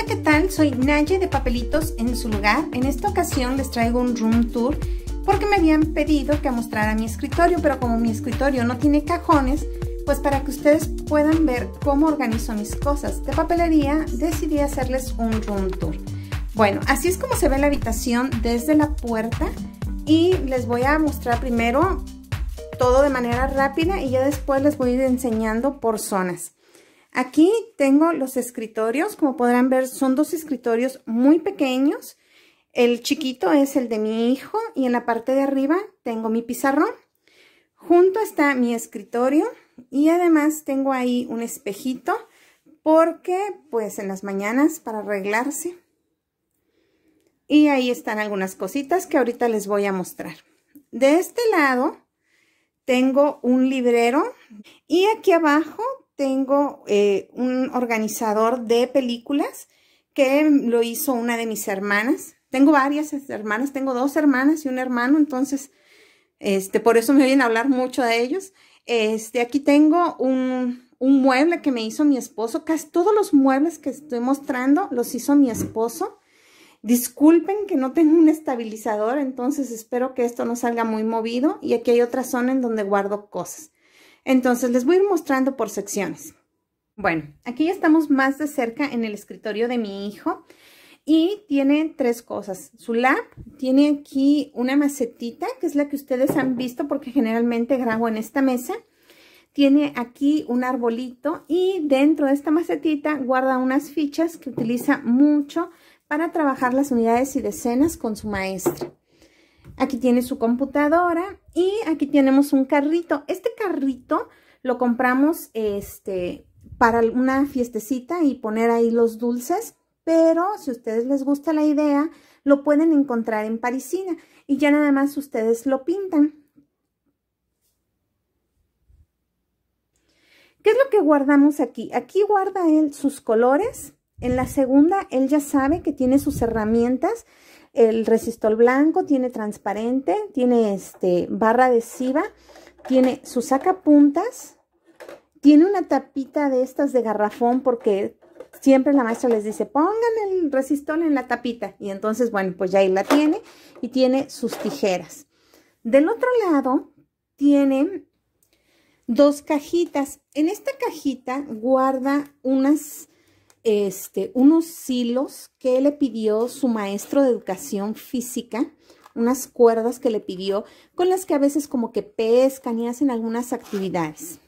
Hola, ¿qué tal? Soy Naye de Papelitos en su lugar. En esta ocasión les traigo un room tour porque me habían pedido que mostrara mi escritorio, pero como mi escritorio no tiene cajones, pues para que ustedes puedan ver cómo organizo mis cosas de papelería, decidí hacerles un room tour. Bueno, así es como se ve la habitación desde la puerta y les voy a mostrar primero todo de manera rápida y ya después les voy a ir enseñando por zonas. Aquí tengo los escritorios, como podrán ver son dos escritorios muy pequeños. El chiquito es el de mi hijo y en la parte de arriba tengo mi pizarrón. Junto está mi escritorio y además tengo ahí un espejito porque pues en las mañanas para arreglarse. Y ahí están algunas cositas que ahorita les voy a mostrar. De este lado tengo un librero y aquí abajo tengo eh, un organizador de películas que lo hizo una de mis hermanas. Tengo varias hermanas, tengo dos hermanas y un hermano, entonces, este, por eso me viene a hablar mucho de ellos. Este, aquí tengo un, un mueble que me hizo mi esposo. Casi todos los muebles que estoy mostrando los hizo mi esposo. Disculpen que no tengo un estabilizador, entonces espero que esto no salga muy movido. Y aquí hay otra zona en donde guardo cosas. Entonces, les voy a ir mostrando por secciones. Bueno, aquí ya estamos más de cerca en el escritorio de mi hijo y tiene tres cosas. Su lab tiene aquí una macetita, que es la que ustedes han visto porque generalmente grabo en esta mesa. Tiene aquí un arbolito y dentro de esta macetita guarda unas fichas que utiliza mucho para trabajar las unidades y decenas con su maestra. Aquí tiene su computadora y aquí tenemos un carrito. Este carrito lo compramos este, para una fiestecita y poner ahí los dulces, pero si a ustedes les gusta la idea, lo pueden encontrar en Parisina y ya nada más ustedes lo pintan. ¿Qué es lo que guardamos aquí? Aquí guarda él sus colores. En la segunda, él ya sabe que tiene sus herramientas el resistol blanco, tiene transparente, tiene este barra adhesiva, tiene su sacapuntas, tiene una tapita de estas de garrafón porque siempre la maestra les dice pongan el resistol en la tapita y entonces bueno pues ya ahí la tiene y tiene sus tijeras. Del otro lado tiene dos cajitas. En esta cajita guarda unas este, unos hilos que le pidió su maestro de educación física, unas cuerdas que le pidió, con las que a veces como que pescan y hacen algunas actividades.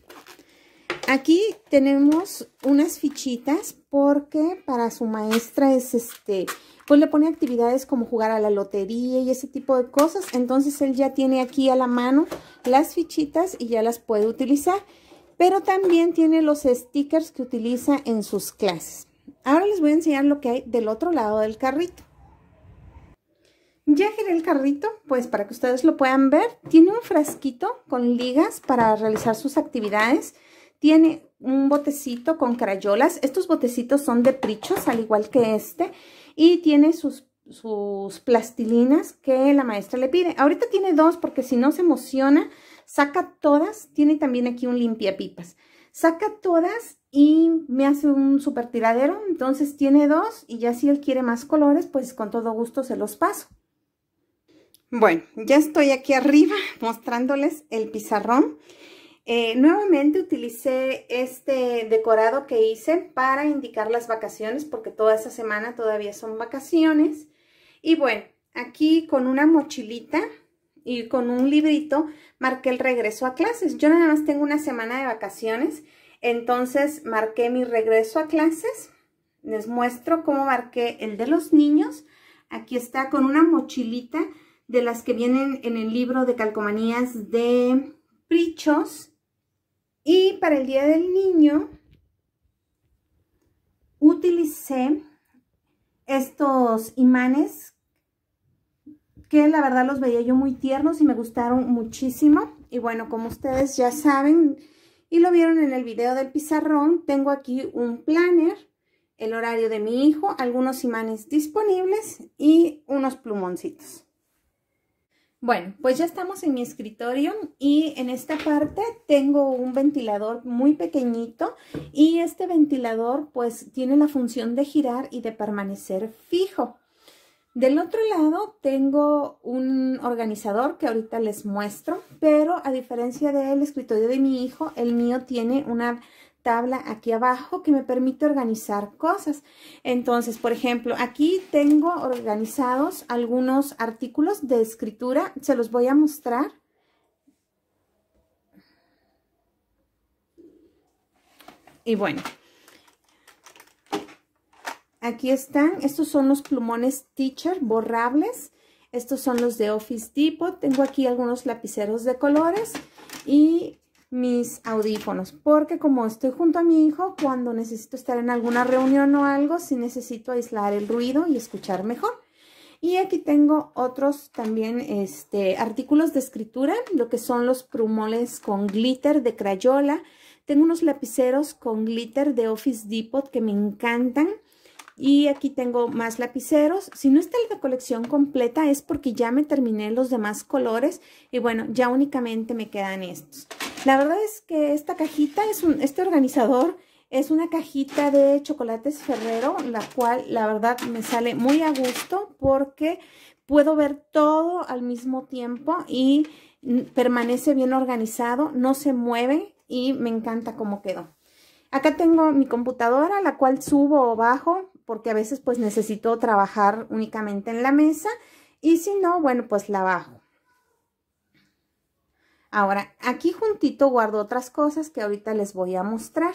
Aquí tenemos unas fichitas porque para su maestra es este, pues le pone actividades como jugar a la lotería y ese tipo de cosas. Entonces él ya tiene aquí a la mano las fichitas y ya las puede utilizar. Pero también tiene los stickers que utiliza en sus clases. Ahora les voy a enseñar lo que hay del otro lado del carrito. Ya giré el carrito, pues para que ustedes lo puedan ver, tiene un frasquito con ligas para realizar sus actividades. Tiene un botecito con crayolas. Estos botecitos son de prichos, al igual que este. Y tiene sus, sus plastilinas que la maestra le pide. Ahorita tiene dos porque si no se emociona, Saca todas, tiene también aquí un limpiapipas. Saca todas y me hace un super tiradero, entonces tiene dos y ya si él quiere más colores, pues con todo gusto se los paso. Bueno, ya estoy aquí arriba mostrándoles el pizarrón. Eh, nuevamente utilicé este decorado que hice para indicar las vacaciones, porque toda esta semana todavía son vacaciones. Y bueno, aquí con una mochilita y con un librito marqué el regreso a clases. Yo nada más tengo una semana de vacaciones, entonces marqué mi regreso a clases. Les muestro cómo marqué el de los niños. Aquí está con una mochilita de las que vienen en el libro de calcomanías de Prichos. Y para el Día del Niño utilicé estos imanes que la verdad los veía yo muy tiernos y me gustaron muchísimo. Y bueno, como ustedes ya saben y lo vieron en el video del pizarrón, tengo aquí un planner, el horario de mi hijo, algunos imanes disponibles y unos plumoncitos. Bueno, pues ya estamos en mi escritorio y en esta parte tengo un ventilador muy pequeñito y este ventilador pues tiene la función de girar y de permanecer fijo. Del otro lado tengo un organizador que ahorita les muestro, pero a diferencia del escritorio de mi hijo, el mío tiene una tabla aquí abajo que me permite organizar cosas. Entonces, por ejemplo, aquí tengo organizados algunos artículos de escritura, se los voy a mostrar. Y bueno, Aquí están, estos son los plumones Teacher borrables. Estos son los de Office Depot. Tengo aquí algunos lapiceros de colores y mis audífonos. Porque como estoy junto a mi hijo, cuando necesito estar en alguna reunión o algo, sí necesito aislar el ruido y escuchar mejor. Y aquí tengo otros también este, artículos de escritura, lo que son los plumones con glitter de Crayola. Tengo unos lapiceros con glitter de Office Depot que me encantan. Y aquí tengo más lapiceros. Si no está la colección completa es porque ya me terminé los demás colores. Y bueno, ya únicamente me quedan estos. La verdad es que esta cajita, es un, este organizador es una cajita de chocolates Ferrero, la cual la verdad me sale muy a gusto porque puedo ver todo al mismo tiempo y permanece bien organizado, no se mueve y me encanta cómo quedó. Acá tengo mi computadora, la cual subo o bajo, porque a veces pues necesito trabajar únicamente en la mesa. Y si no, bueno, pues la bajo. Ahora, aquí juntito guardo otras cosas que ahorita les voy a mostrar.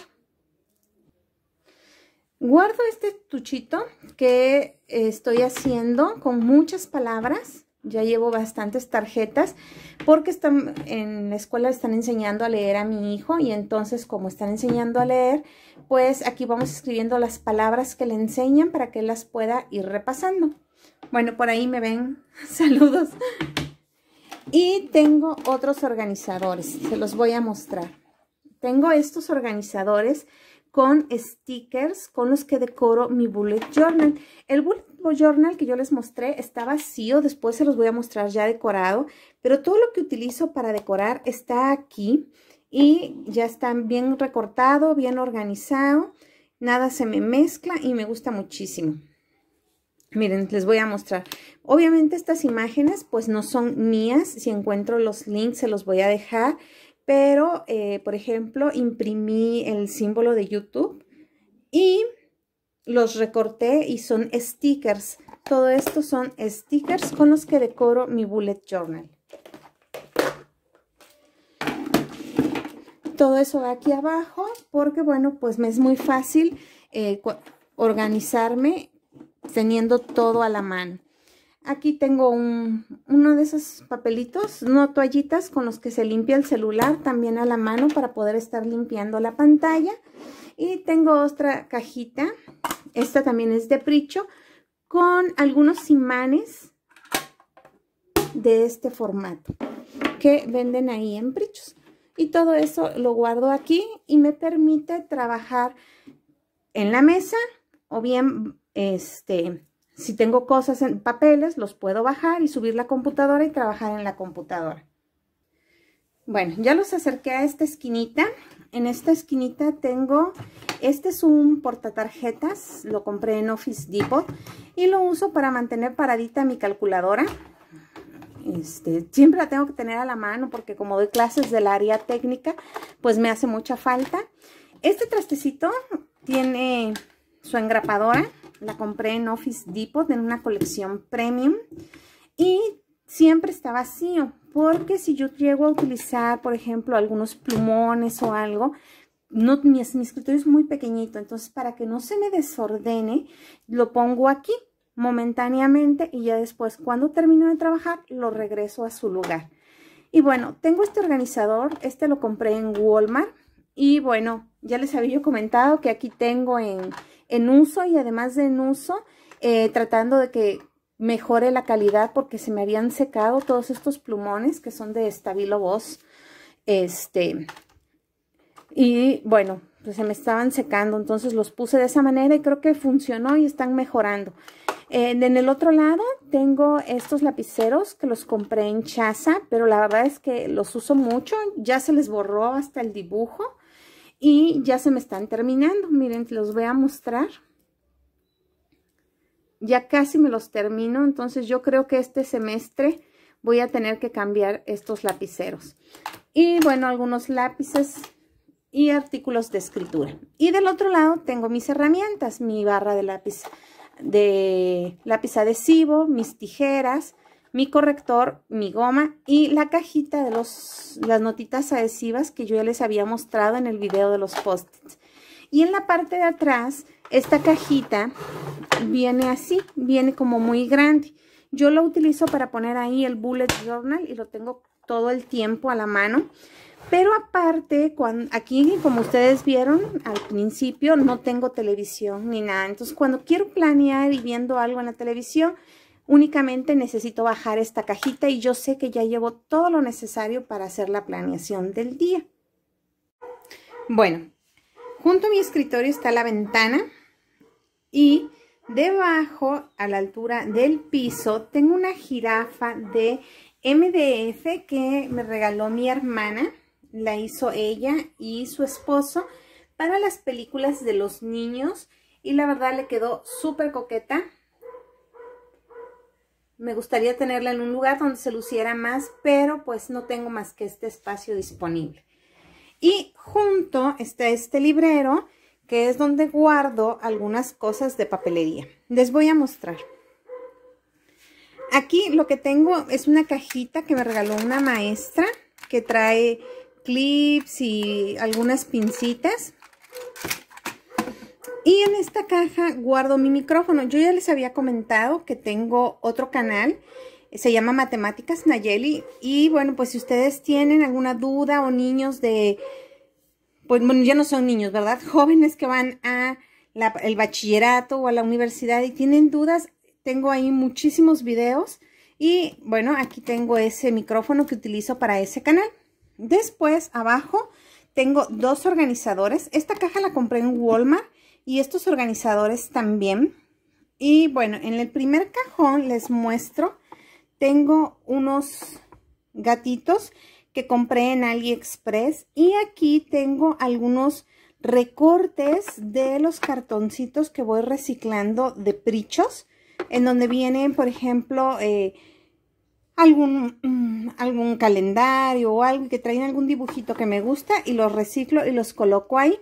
Guardo este tuchito que estoy haciendo con muchas palabras ya llevo bastantes tarjetas porque están, en la escuela están enseñando a leer a mi hijo y entonces como están enseñando a leer, pues aquí vamos escribiendo las palabras que le enseñan para que él las pueda ir repasando. Bueno, por ahí me ven. Saludos. Y tengo otros organizadores, se los voy a mostrar. Tengo estos organizadores con stickers con los que decoro mi bullet journal. El bullet journal que yo les mostré está vacío, después se los voy a mostrar ya decorado, pero todo lo que utilizo para decorar está aquí y ya está bien recortado, bien organizado, nada se me mezcla y me gusta muchísimo. Miren, les voy a mostrar. Obviamente estas imágenes pues no son mías, si encuentro los links se los voy a dejar. Pero, eh, por ejemplo, imprimí el símbolo de YouTube y los recorté y son stickers. Todo esto son stickers con los que decoro mi bullet journal. Todo eso va aquí abajo porque, bueno, pues me es muy fácil eh, organizarme teniendo todo a la mano. Aquí tengo uno de esos papelitos, no toallitas con los que se limpia el celular, también a la mano para poder estar limpiando la pantalla. Y tengo otra cajita, esta también es de Pricho, con algunos imanes de este formato que venden ahí en Prichos. Y todo eso lo guardo aquí y me permite trabajar en la mesa o bien este si tengo cosas en papeles, los puedo bajar y subir la computadora y trabajar en la computadora. Bueno, ya los acerqué a esta esquinita. En esta esquinita tengo, este es un portatarjetas, lo compré en Office Depot y lo uso para mantener paradita mi calculadora. Este, siempre la tengo que tener a la mano porque como doy clases del área técnica, pues me hace mucha falta. Este trastecito tiene su engrapadora, la compré en Office Depot, en una colección premium. Y siempre está vacío, porque si yo llego a utilizar, por ejemplo, algunos plumones o algo, no, mi, escritorio es muy pequeñito, entonces para que no se me desordene, lo pongo aquí momentáneamente y ya después cuando termino de trabajar lo regreso a su lugar. Y bueno, tengo este organizador, este lo compré en Walmart y bueno, ya les había yo comentado que aquí tengo en, en uso y además de en uso, eh, tratando de que mejore la calidad porque se me habían secado todos estos plumones que son de Estabilo Boss. Este, y bueno, pues se me estaban secando, entonces los puse de esa manera y creo que funcionó y están mejorando. En, en, el otro lado tengo estos lapiceros que los compré en Chaza, pero la verdad es que los uso mucho, ya se les borró hasta el dibujo. Y ya se me están terminando. Miren, los voy a mostrar. Ya casi me los termino. Entonces yo creo que este semestre voy a tener que cambiar estos lapiceros. Y bueno, algunos lápices y artículos de escritura. Y del otro lado tengo mis herramientas, mi barra de lápiz, de lápiz adhesivo, mis tijeras, mi corrector, mi goma y la cajita de los, las notitas adhesivas que yo ya les había mostrado en el video de los post-its. Y en la parte de atrás, esta cajita viene así, viene como muy grande. Yo lo utilizo para poner ahí el bullet journal y lo tengo todo el tiempo a la mano. Pero aparte, cuando, aquí como ustedes vieron al principio, no tengo televisión ni nada. Entonces cuando quiero planear y viendo algo en la televisión, Únicamente necesito bajar esta cajita y yo sé que ya llevo todo lo necesario para hacer la planeación del día. Bueno, junto a mi escritorio está la ventana y debajo, a la altura del piso, tengo una jirafa de MDF que me regaló mi hermana. La hizo ella y su esposo para las películas de los niños y la verdad le quedó súper coqueta me gustaría tenerla en un lugar donde se luciera más, pero pues no tengo más que este espacio disponible. Y junto está este librero, que es donde guardo algunas cosas de papelería. Les voy a mostrar. Aquí lo que tengo es una cajita que me regaló una maestra, que trae clips y algunas pincitas. Y en esta caja guardo mi micrófono. Yo ya les había comentado que tengo otro canal. Se llama Matemáticas Nayeli. Y bueno, pues si ustedes tienen alguna duda o niños de... Pues bueno, ya no son niños, ¿verdad? Jóvenes que van a el bachillerato o a la universidad y tienen dudas, tengo ahí muchísimos videos. Y bueno, aquí tengo ese micrófono que utilizo para ese canal. Después, abajo, tengo dos organizadores. Esta caja la compré en Walmart y estos organizadores también. Y bueno, en el primer cajón les muestro, tengo unos gatitos que compré en AliExpress y aquí tengo algunos recortes de los cartoncitos que voy reciclando de prichos, en donde vienen, por ejemplo, eh, algún, mm, algún calendario o algo que traen algún dibujito que me gusta y los reciclo y los coloco ahí.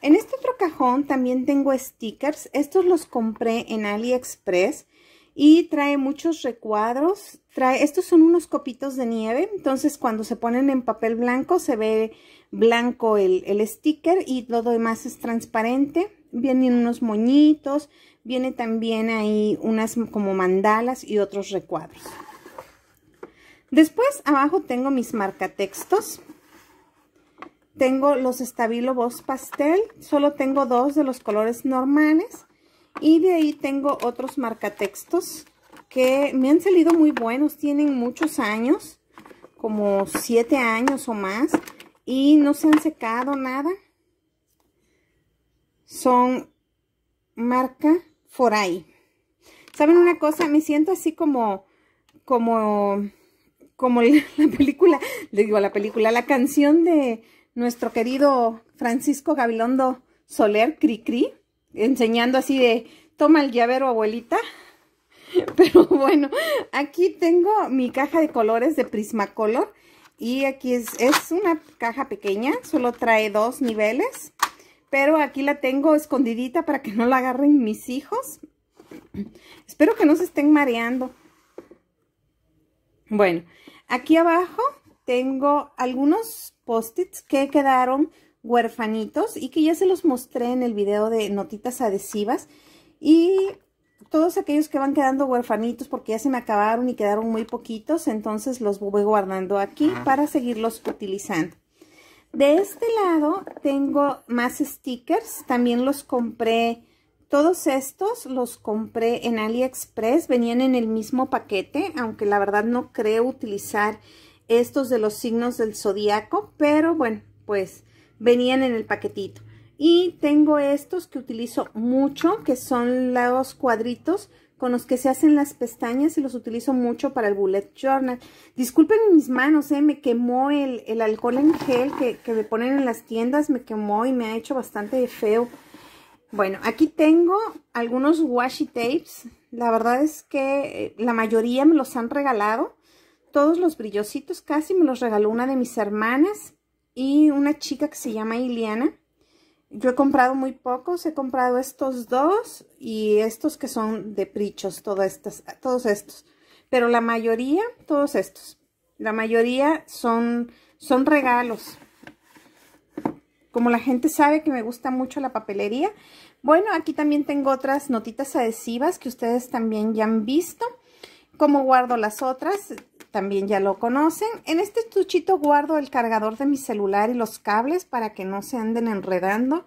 En este otro cajón también tengo stickers. Estos los compré en AliExpress y trae muchos recuadros. Trae, estos son unos copitos de nieve, entonces cuando se ponen en papel blanco se ve blanco el, sticker y todo demás es transparente. Vienen unos moñitos, viene también ahí unas como mandalas y otros recuadros. Después abajo tengo mis marcatextos. Tengo los estabilobos Boss Pastel. Solo tengo dos de los colores normales. Y de ahí tengo otros marcatextos que me han salido muy buenos. Tienen muchos años, como siete años o más. Y no se han secado nada. Son marca Foray. ¿Saben una cosa? Me siento así como, como, como la película, le digo la película, la canción de nuestro querido Francisco Gabilondo Soler Cricri, enseñando así de, toma el llavero abuelita. Pero bueno, aquí tengo mi caja de colores de Prismacolor y aquí es, es una caja pequeña, solo trae dos niveles, pero aquí la tengo escondidita para que no la agarren mis hijos. Espero que no se estén mareando. Bueno, aquí abajo tengo algunos post que quedaron huerfanitos y que ya se los mostré en el video de notitas adhesivas y todos aquellos que van quedando huerfanitos porque ya se me acabaron y quedaron muy poquitos, entonces los voy guardando aquí para seguirlos utilizando. De este lado tengo más stickers, también los compré, todos estos los compré en AliExpress, venían en el mismo paquete, aunque la verdad no creo utilizar estos de los signos del zodiaco, pero bueno, pues venían en el paquetito. Y tengo estos que utilizo mucho, que son los cuadritos con los que se hacen las pestañas y los utilizo mucho para el bullet journal. Disculpen mis manos, eh, me quemó el, alcohol en gel que, que me ponen en las tiendas, me quemó y me ha hecho bastante feo. Bueno, aquí tengo algunos washi tapes. La verdad es que eh, la mayoría me los han regalado todos los brillositos casi, me los regaló una de mis hermanas y una chica que se llama Iliana. Yo he comprado muy pocos, he comprado estos dos y estos que son de prichos, todas estas, todos estos. Pero la mayoría, todos estos, la mayoría son, son regalos. Como la gente sabe que me gusta mucho la papelería. Bueno, aquí también tengo otras notitas adhesivas que ustedes también ya han visto. Cómo guardo las otras, también ya lo conocen. En este estuchito guardo el cargador de mi celular y los cables para que no se anden enredando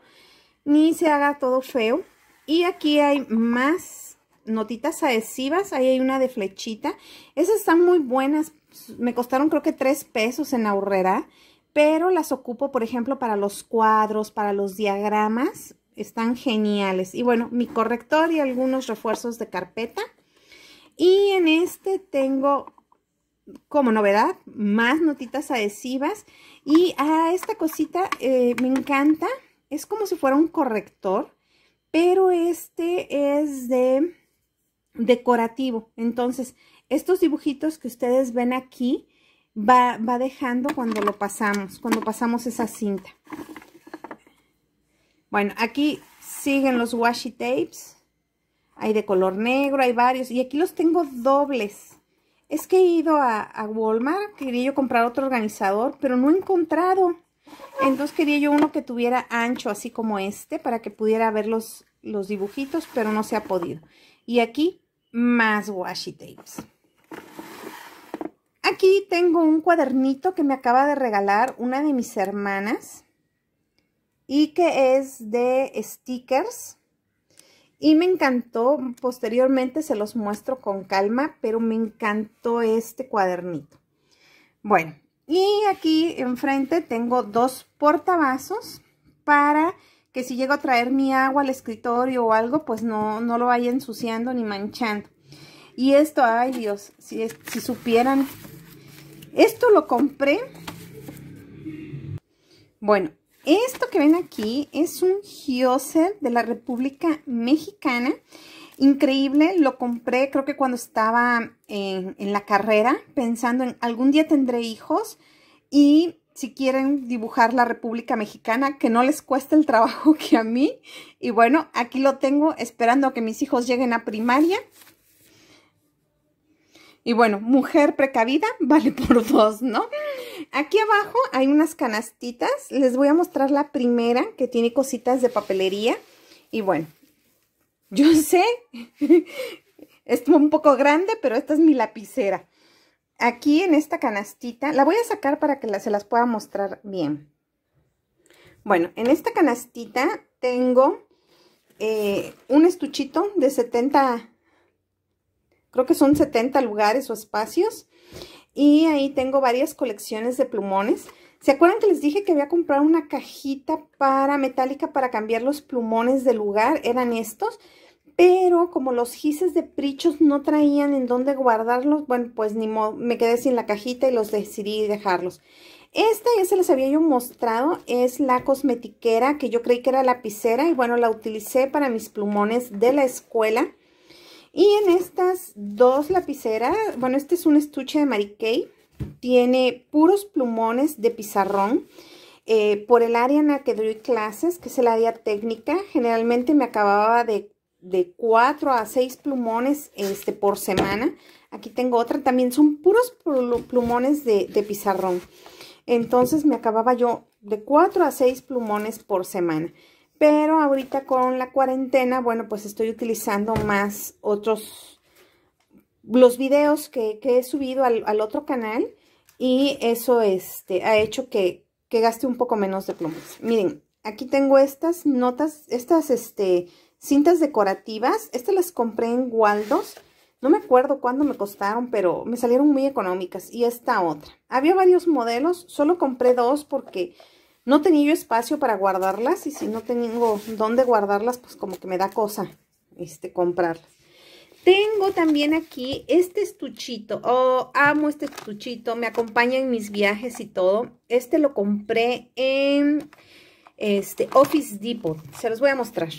ni se haga todo feo. Y aquí hay más notitas adhesivas, ahí hay una de flechita. Esas están muy buenas, me costaron creo que tres pesos en ahorrera, pero las ocupo por ejemplo para los cuadros, para los diagramas, están geniales. Y bueno, mi corrector y algunos refuerzos de carpeta. Y en este tengo como novedad, más notitas adhesivas. Y a esta cosita eh, me encanta. Es como si fuera un corrector, pero este es de decorativo. Entonces, estos dibujitos que ustedes ven aquí, va, va dejando cuando lo pasamos, cuando pasamos esa cinta. Bueno, aquí siguen los washi tapes. Hay de color negro, hay varios. Y aquí los tengo dobles es que he ido a, Walmart, quería yo comprar otro organizador, pero no he encontrado. Entonces quería yo uno que tuviera ancho, así como este, para que pudiera ver los, los dibujitos, pero no se ha podido. Y aquí, más washi tapes. Aquí tengo un cuadernito que me acaba de regalar una de mis hermanas y que es de stickers y me encantó, posteriormente se los muestro con calma, pero me encantó este cuadernito. Bueno, y aquí enfrente tengo dos portavasos para que si llego a traer mi agua al escritorio o algo, pues no, no lo vaya ensuciando ni manchando. Y esto, ay Dios, si, si supieran. Esto lo compré. Bueno, esto que ven aquí es un Hyosel de la República Mexicana. Increíble, lo compré creo que cuando estaba en, en, la carrera, pensando en algún día tendré hijos y si quieren dibujar la República Mexicana, que no les cueste el trabajo que a mí. Y bueno, aquí lo tengo esperando a que mis hijos lleguen a primaria. Y bueno, mujer precavida vale por dos, ¿no? Aquí abajo hay unas canastitas. Les voy a mostrar la primera que tiene cositas de papelería. Y bueno, yo sé, es un poco grande, pero esta es mi lapicera. Aquí en esta canastita, la voy a sacar para que se las pueda mostrar bien. Bueno, en esta canastita tengo eh, un estuchito de 70, creo que son 70 lugares o espacios. Y ahí tengo varias colecciones de plumones. ¿Se acuerdan que les dije que había comprado una cajita para metálica para cambiar los plumones del lugar? Eran estos. Pero como los gises de prichos no traían en dónde guardarlos, bueno, pues ni modo, me quedé sin la cajita y los decidí dejarlos. Esta ya se les había yo mostrado, es la cosmetiquera que yo creí que era lapicera y bueno, la utilicé para mis plumones de la escuela. Y en estas dos lapiceras, bueno, este es un estuche de Mary Tiene puros plumones de pizarrón. Eh, por el área en la que doy clases, que es el área técnica, generalmente me acababa de, de 4 a 6 plumones este, por semana. Aquí tengo otra, también son puros plumones de, de pizarrón. Entonces me acababa yo de 4 a 6 plumones por semana. Pero ahorita con la cuarentena, bueno, pues estoy utilizando más otros, los videos que, he subido al, otro canal. Y eso este, ha hecho que, que gaste un poco menos de plumas. Miren, aquí tengo estas notas, estas este, cintas decorativas. Estas las compré en Waldos. No me acuerdo cuándo me costaron, pero me salieron muy económicas. Y esta otra. Había varios modelos, solo compré dos porque no tenía yo espacio para guardarlas y si no tengo dónde guardarlas, pues como que me da cosa este, comprarlas. Tengo también aquí este estuchito. Oh, amo este estuchito. Me acompaña en mis viajes y todo. Este lo compré en este Office Depot. Se los voy a mostrar.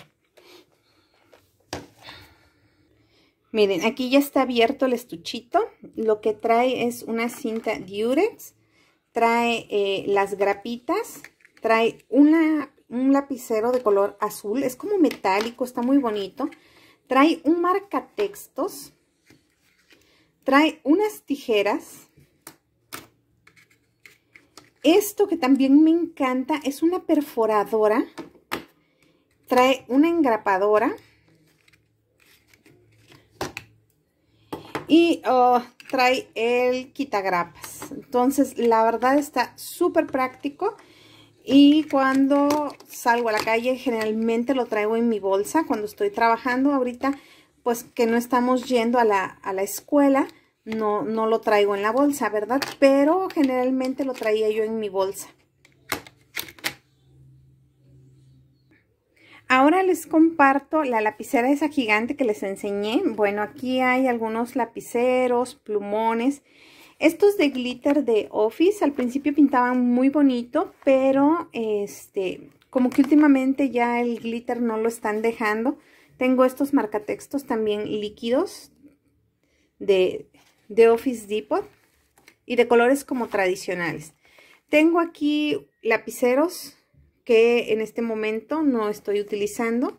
Miren, aquí ya está abierto el estuchito. Lo que trae es una cinta Durex. Trae eh, las grapitas Trae un lapicero de color azul. Es como metálico, está muy bonito. Trae un marcatextos. Trae unas tijeras. Esto que también me encanta es una perforadora. Trae una engrapadora. Y oh, trae el quitagrapas. Entonces, la verdad está súper práctico. Y cuando salgo a la calle, generalmente lo traigo en mi bolsa. Cuando estoy trabajando ahorita, pues que no estamos yendo a la, a la escuela, no, no lo traigo en la bolsa, ¿verdad? Pero generalmente lo traía yo en mi bolsa. Ahora les comparto la lapicera esa gigante que les enseñé. Bueno, aquí hay algunos lapiceros, plumones. Estos de glitter de Office al principio pintaban muy bonito, pero este, como que últimamente ya el glitter no lo están dejando. Tengo estos marcatextos también líquidos de, de Office Depot y de colores como tradicionales. Tengo aquí lapiceros que en este momento no estoy utilizando,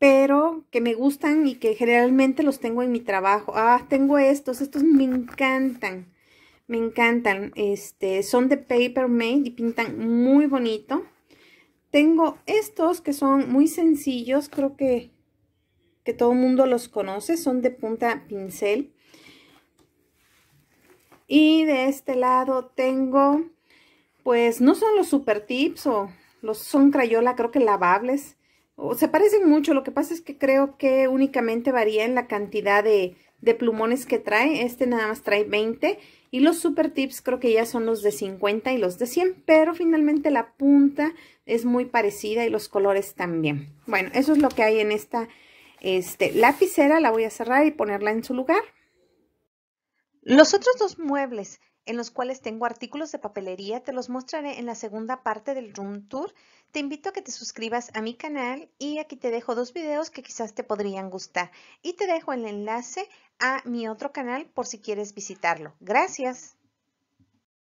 pero que me gustan y que generalmente los tengo en mi trabajo. Ah, tengo estos, estos me encantan. Me encantan. Este, son de Paper Made y pintan muy bonito. Tengo estos que son muy sencillos. Creo que, que todo el mundo los conoce. Son de punta pincel. Y de este lado tengo, pues no son los super tips o los son crayola, creo que lavables. O se parecen mucho, lo que pasa es que creo que únicamente varía en la cantidad de, de plumones que trae. Este nada más trae 20 y los super tips creo que ya son los de 50 y los de 100, pero finalmente la punta es muy parecida y los colores también. Bueno, eso es lo que hay en esta este, lapicera. La voy a cerrar y ponerla en su lugar. Los otros dos muebles en los cuales tengo artículos de papelería te los mostraré en la segunda parte del Room Tour te invito a que te suscribas a mi canal y aquí te dejo dos videos que quizás te podrían gustar. Y te dejo el enlace a mi otro canal por si quieres visitarlo. Gracias.